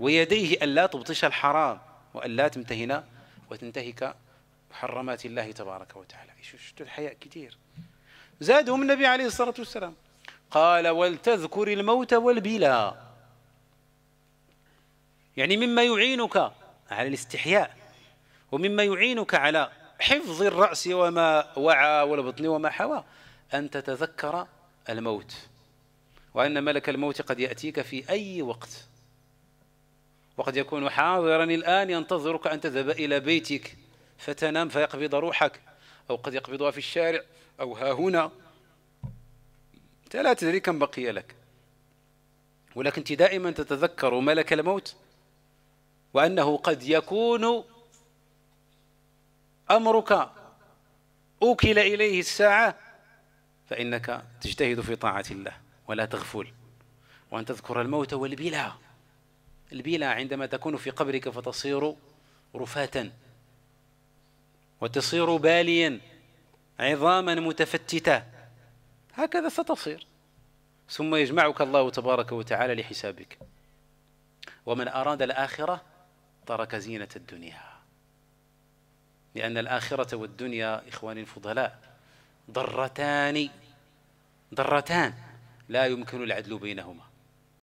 ويديه ألا تبطش الحرام وألا تمتهن وتنتهك محرمات الله تبارك وتعالى شو الحياء كثير زادهم النبي عليه الصلاة والسلام قال ولتذكر الموت والبلا يعني مما يعينك على الاستحياء ومما يعينك على حفظ الرأس وما وعى والبطن وما حوى أن تتذكر الموت وأن ملك الموت قد يأتيك في أي وقت وقد يكون حاضرا الآن ينتظرك أن تذهب إلى بيتك فتنام فيقبض روحك أو قد يقبضها في الشارع أو ها هنا أنت لا تدري كم بقي لك ولكن أنت دائما تتذكر ملك الموت وأنه قد يكون أمرك أوكل إليه الساعة فإنك تجتهد في طاعة الله ولا تغفل وأن تذكر الموت والبلى البيلة عندما تكون في قبرك فتصير رفاة وتصير باليا عظاما متفتتة هكذا ستصير ثم يجمعك الله تبارك وتعالى لحسابك ومن أراد الآخرة ترك زينة الدنيا لأن الآخرة والدنيا إخواني الفضلاء ضرتان ضرتان لا يمكن العدل بينهما